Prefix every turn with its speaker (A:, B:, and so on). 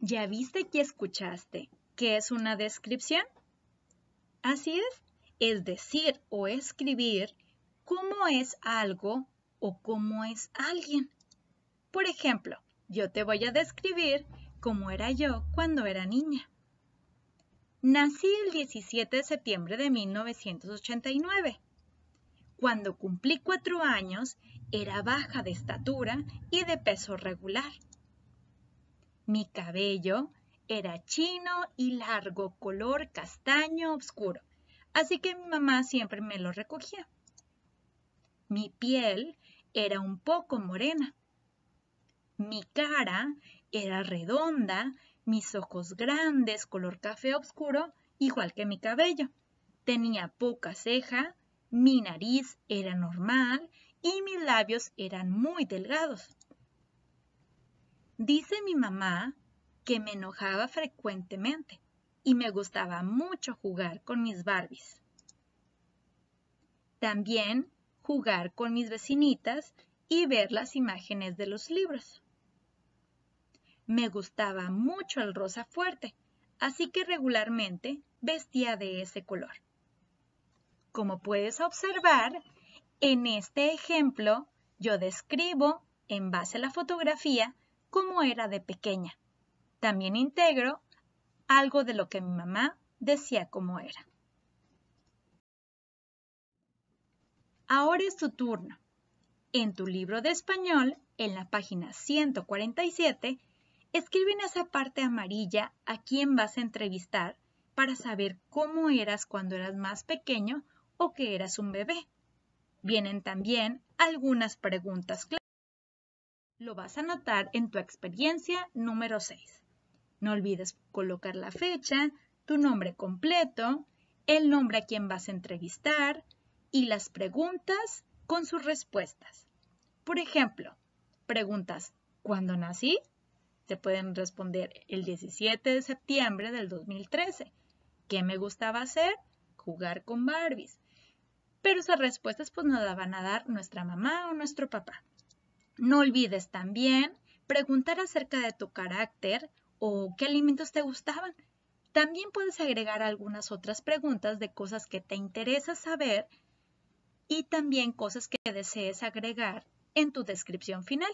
A: Ya viste que escuchaste, qué es una descripción. Así es, es decir o escribir cómo es algo o cómo es alguien. Por ejemplo, yo te voy a describir cómo era yo cuando era niña. Nací el 17 de septiembre de 1989. Cuando cumplí cuatro años, era baja de estatura y de peso regular. Mi cabello era chino y largo, color castaño oscuro, así que mi mamá siempre me lo recogía. Mi piel era un poco morena. Mi cara era redonda, mis ojos grandes, color café oscuro, igual que mi cabello. Tenía poca ceja, mi nariz era normal y mis labios eran muy delgados. Dice mi mamá que me enojaba frecuentemente y me gustaba mucho jugar con mis Barbies. También jugar con mis vecinitas y ver las imágenes de los libros. Me gustaba mucho el rosa fuerte, así que regularmente vestía de ese color. Como puedes observar, en este ejemplo yo describo, en base a la fotografía, cómo era de pequeña. También integro algo de lo que mi mamá decía cómo era. Ahora es tu turno. En tu libro de español, en la página 147, escribe en esa parte amarilla a quién vas a entrevistar para saber cómo eras cuando eras más pequeño o que eras un bebé. Vienen también algunas preguntas clave. Lo vas a anotar en tu experiencia número 6. No olvides colocar la fecha, tu nombre completo, el nombre a quien vas a entrevistar y las preguntas con sus respuestas. Por ejemplo, preguntas, ¿cuándo nací? Se pueden responder el 17 de septiembre del 2013. ¿Qué me gustaba hacer? Jugar con Barbies. Pero esas respuestas pues nos las van a dar nuestra mamá o nuestro papá. No olvides también preguntar acerca de tu carácter o qué alimentos te gustaban. También puedes agregar algunas otras preguntas de cosas que te interesa saber y también cosas que desees agregar en tu descripción final.